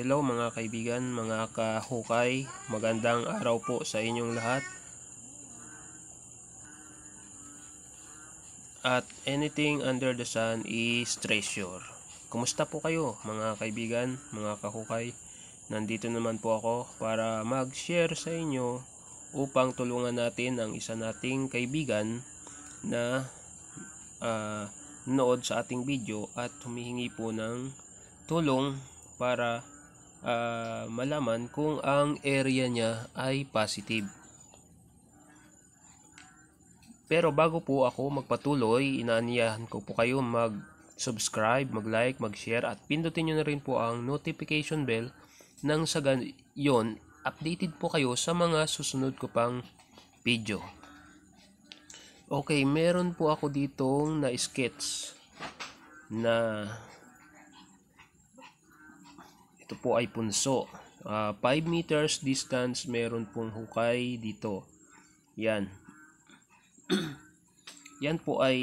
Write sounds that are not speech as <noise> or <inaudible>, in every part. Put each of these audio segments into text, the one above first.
Hello mga kaibigan, mga kahukay, magandang araw po sa inyong lahat. At anything under the sun is treasure. Kumusta po kayo mga kaibigan, mga kahukay? Nandito naman po ako para mag-share sa inyo upang tulungan natin ang isa nating kaibigan na uh, nood sa ating video at humihingi po ng tulong para uh, malaman kung ang area niya ay positive. Pero bago po ako magpatuloy, inaanyahan ko po kayo mag-subscribe, mag-like, mag-share at pindutin nyo na rin po ang notification bell nang sa gayon updated po kayo sa mga susunod ko pang video. Okay, meron po ako ditong na-sketch na, -sketch na ito po ay punso. Uh, ah, 5 meters distance meron pong hukay dito. Yan. <clears throat> Yan po ay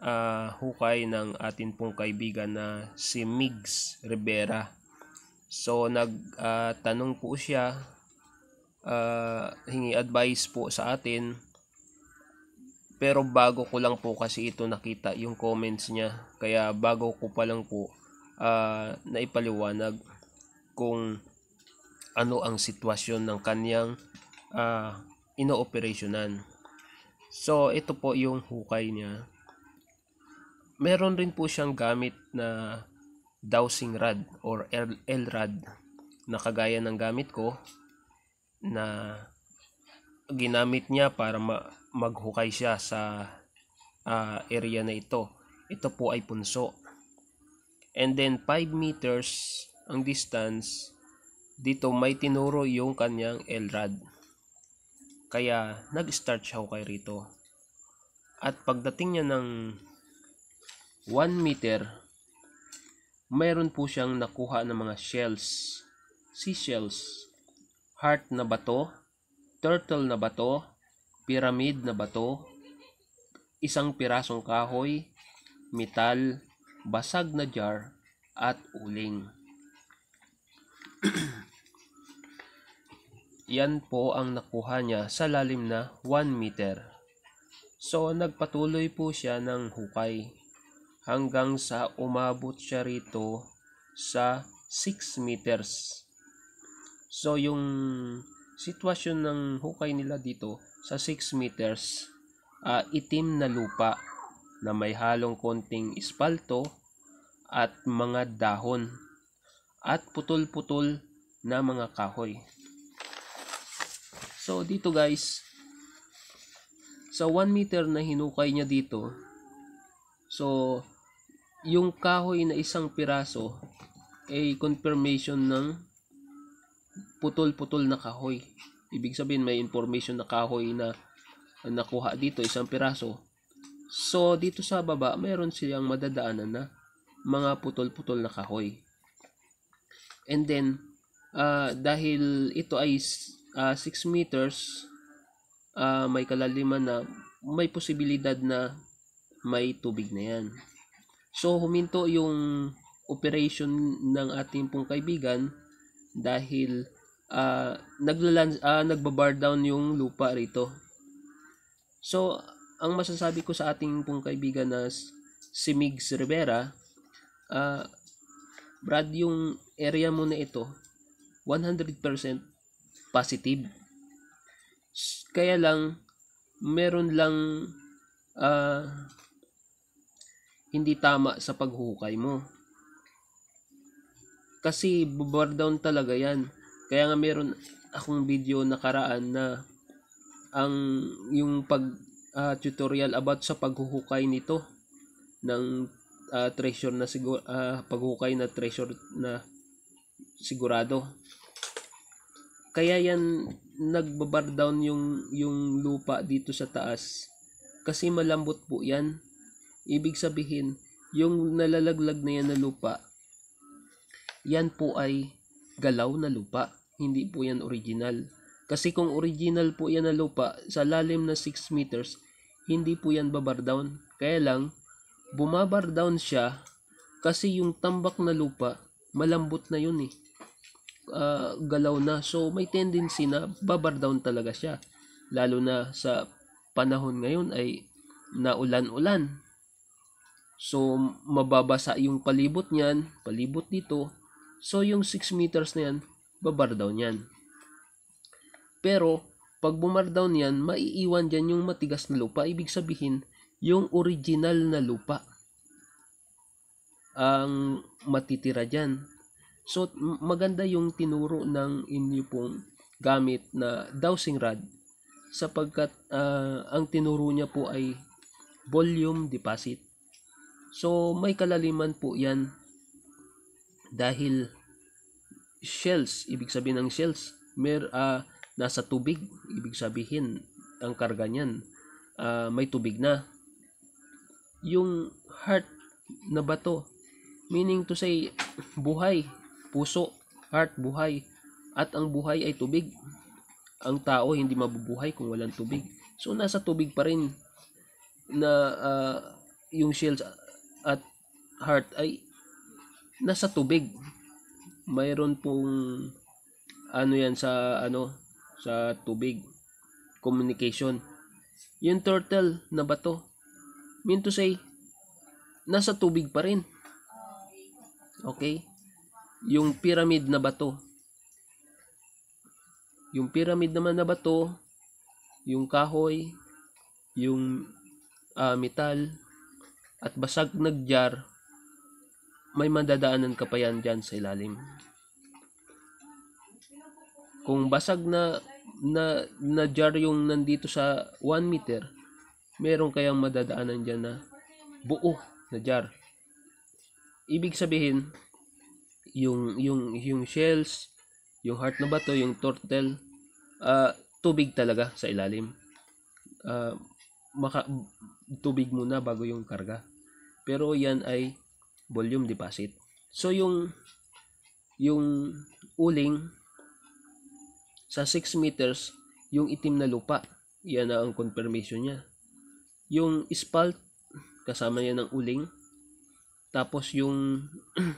uh, hukay ng atin pong kaibigan na si Migs Rivera. So nagtanong ah, uh, po siya uh, hingi advice po sa atin. Pero bago ko lang po kasi ito nakita yung comments niya. Kaya bago ko pa lang po uh, naipaliwanag kung ano ang sitwasyon ng kanyang uh, ah, inooperationan. So, ito po yung hukay niya. Meron rin po siyang gamit na dowsing rod or L-rod na kagaya ng gamit ko na ginamit niya para ma- maghukay siya sa uh, area na ito. Ito po ay punso and then 5 meters ang distance dito may tinuro yung kanyang Elrad kaya nag-start siya kay rito at pagdating niya ng 1 meter mayroon po siyang nakuha ng mga shells seashells heart na bato turtle na bato pyramid na bato isang pirasong kahoy metal basag na jar at uling. <clears throat> Yan po ang nakuha niya sa lalim na 1 meter. So nagpatuloy po siya ng hukay hanggang sa umabot siya rito sa 6 meters. So yung sitwasyon ng hukay nila dito sa 6 meters uh, itim na lupa na may halong konting ispalto at mga dahon at putol-putol na mga kahoy. So dito guys, sa 1 meter na hinukay niya dito, so yung kahoy na isang piraso ay confirmation ng putol-putol na kahoy. Ibig sabihin may information na kahoy na nakuha dito isang piraso So, dito sa baba, mayroon silang madadaanan na mga putol-putol na kahoy. And then, uh, dahil ito ay 6 uh, ah, meters, uh, may kalaliman na may posibilidad na may tubig na yan. So, huminto yung operation ng ating pong kaibigan dahil uh, naglalan, uh, nagbabar down yung lupa rito. So, ang masasabi ko sa ating pong kaibigan na si Migs Rivera, uh, Brad, yung area mo na ito, 100% positive. Kaya lang, meron lang uh, hindi tama sa paghukay mo. Kasi bar down talaga yan. Kaya nga meron akong video nakaraan na ang yung pag uh, tutorial about sa paghuhukay nito ng uh, treasure na siguro uh, ah, paghuhukay na treasure na sigurado. Kaya yan nagbabar down yung yung lupa dito sa taas kasi malambot po yan. Ibig sabihin, yung nalalaglag na yan na lupa, yan po ay galaw na lupa. Hindi po yan original. Kasi kung original po yan na lupa, sa lalim na 6 meters, hindi po yan babar down. Kaya lang, bumabar down siya kasi yung tambak na lupa, malambot na yun eh. Uh, galaw na. So, may tendency na babar down talaga siya. Lalo na sa panahon ngayon ay naulan-ulan. So, mababasa yung palibot niyan, palibot dito. So, yung 6 meters na yan, babar down yan. Pero, pag bumardown yan, maiiwan dyan yung matigas na lupa. Ibig sabihin, yung original na lupa ang matitira dyan. So, maganda yung tinuro ng inyo pong gamit na dowsing rod sapagkat uh, ang tinuro niya po ay volume deposit. So, may kalaliman po yan dahil shells, ibig sabihin ng shells, mer, uh, nasa tubig. Ibig sabihin, ang karga niyan uh, may tubig na. Yung heart na bato, meaning to say buhay, puso, heart, buhay. At ang buhay ay tubig. Ang tao hindi mabubuhay kung walang tubig. So nasa tubig pa rin na uh, yung shells at heart ay nasa tubig. Mayroon pong ano yan sa ano sa tubig. Communication. Yung turtle na bato, mean to say, nasa tubig pa rin. Okay? Yung pyramid na bato. Yung pyramid naman na bato, yung kahoy, yung uh, metal, at basag nagjar, may madadaanan ka pa yan dyan sa ilalim. Kung basag na na, na jar yung nandito sa 1 meter, meron kayang madadaanan dyan na buo na jar. Ibig sabihin, yung, yung, yung shells, yung heart na bato, yung turtle, uh, tubig talaga sa ilalim. Uh, maka, tubig muna bago yung karga. Pero yan ay volume deposit. So yung yung uling sa 6 meters, yung itim na lupa. Yan na ang confirmation niya. Yung spalt, kasama niya ng uling. Tapos yung <clears throat>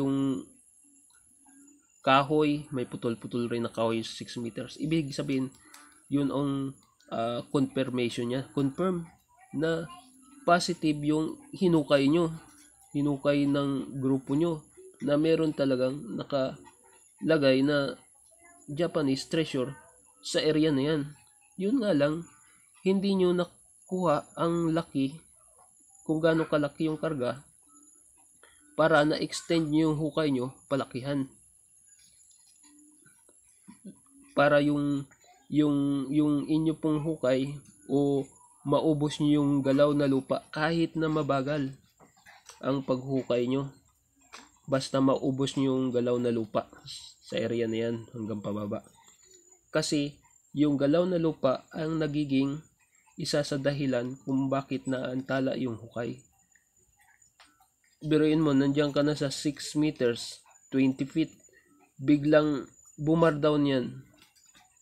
yung kahoy, may putol-putol rin na kahoy 6 meters. Ibig sabihin, yun ang uh, confirmation niya. Confirm na positive yung hinukay nyo. Hinukay ng grupo nyo na meron talagang nakalagay na Japanese treasure sa area na yan. Yun nga lang, hindi nyo nakuha ang laki kung gaano kalaki yung karga para na-extend nyo yung hukay nyo palakihan. Para yung yung yung inyo pong hukay o maubos nyo yung galaw na lupa kahit na mabagal ang paghukay nyo basta maubos nyo yung galaw na lupa sa area na yan hanggang pababa. Kasi yung galaw na lupa ang nagiging isa sa dahilan kung bakit naantala yung hukay. Biruin mo, nandiyan ka na sa 6 meters, 20 feet, biglang bumar down yan.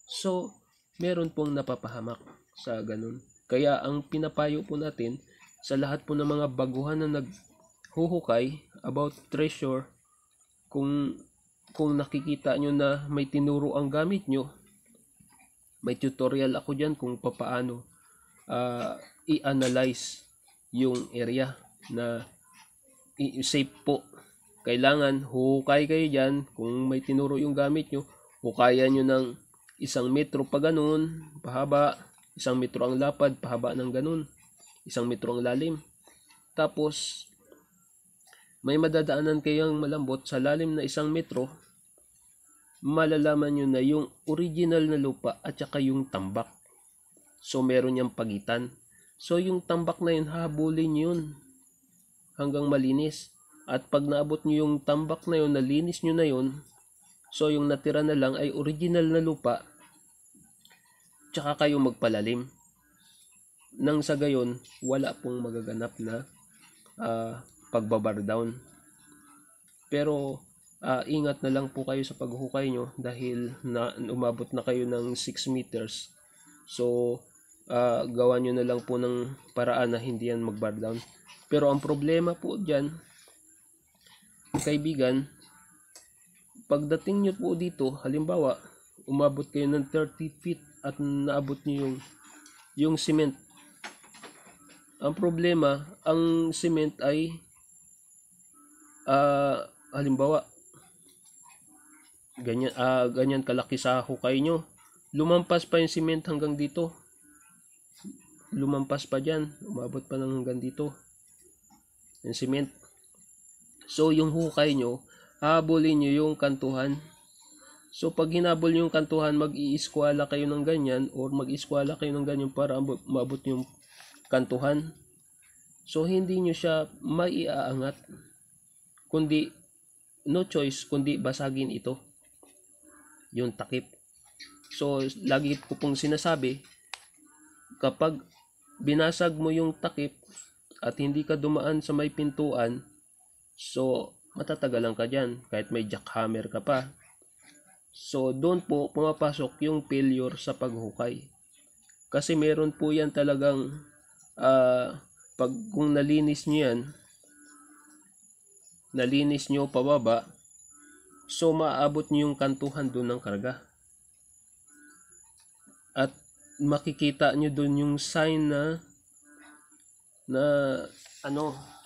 So, meron pong napapahamak sa ganun. Kaya ang pinapayo po natin sa lahat po ng mga baguhan na nag huhukay about treasure kung kung nakikita nyo na may tinuro ang gamit nyo may tutorial ako dyan kung papaano uh, i-analyze yung area na i-save po kailangan hukay kayo dyan kung may tinuro yung gamit nyo hukayan nyo ng isang metro pa ganun pahaba isang metro ang lapad pahaba ng ganun isang metro ang lalim tapos may madadaanan kayong malambot sa lalim na isang metro, malalaman nyo na yung original na lupa at saka yung tambak. So, meron niyang pagitan. So, yung tambak na yun, habulin yun hanggang malinis. At pag naabot nyo yung tambak na yun, nalinis nyo na yun, so yung natira na lang ay original na lupa, tsaka kayo magpalalim. Nang sa gayon, wala pong magaganap na uh, down. Pero uh, ingat na lang po kayo sa paghukay nyo dahil na, umabot na kayo ng 6 meters. So, uh, gawa nyo na lang po ng paraan na hindi yan mag-bar down. Pero ang problema po dyan, kaibigan, pagdating nyo po dito, halimbawa, umabot kayo ng 30 feet at naabot nyo yung, yung cement. Ang problema, ang cement ay uh, halimbawa ganyan uh, ganyan kalaki sa hukay nyo lumampas pa yung cement hanggang dito lumampas pa dyan umabot pa ng hanggang dito yung cement so yung hukay nyo habulin nyo yung kantuhan so pag hinabol yung kantuhan mag iiskwala kayo ng ganyan or mag iskwala kayo ng ganyan para maabot yung kantuhan so hindi nyo siya maiaangat kundi no choice kundi basagin ito yung takip so lagi ko pong sinasabi kapag binasag mo yung takip at hindi ka dumaan sa may pintuan so matatagal lang ka dyan kahit may jackhammer ka pa so doon po pumapasok yung failure sa paghukay kasi meron po yan talagang uh, pag kung nalinis nyo yan nalinis nyo pababa, so maaabot nyo yung kantuhan doon ng karga. At makikita nyo doon yung sign na na ano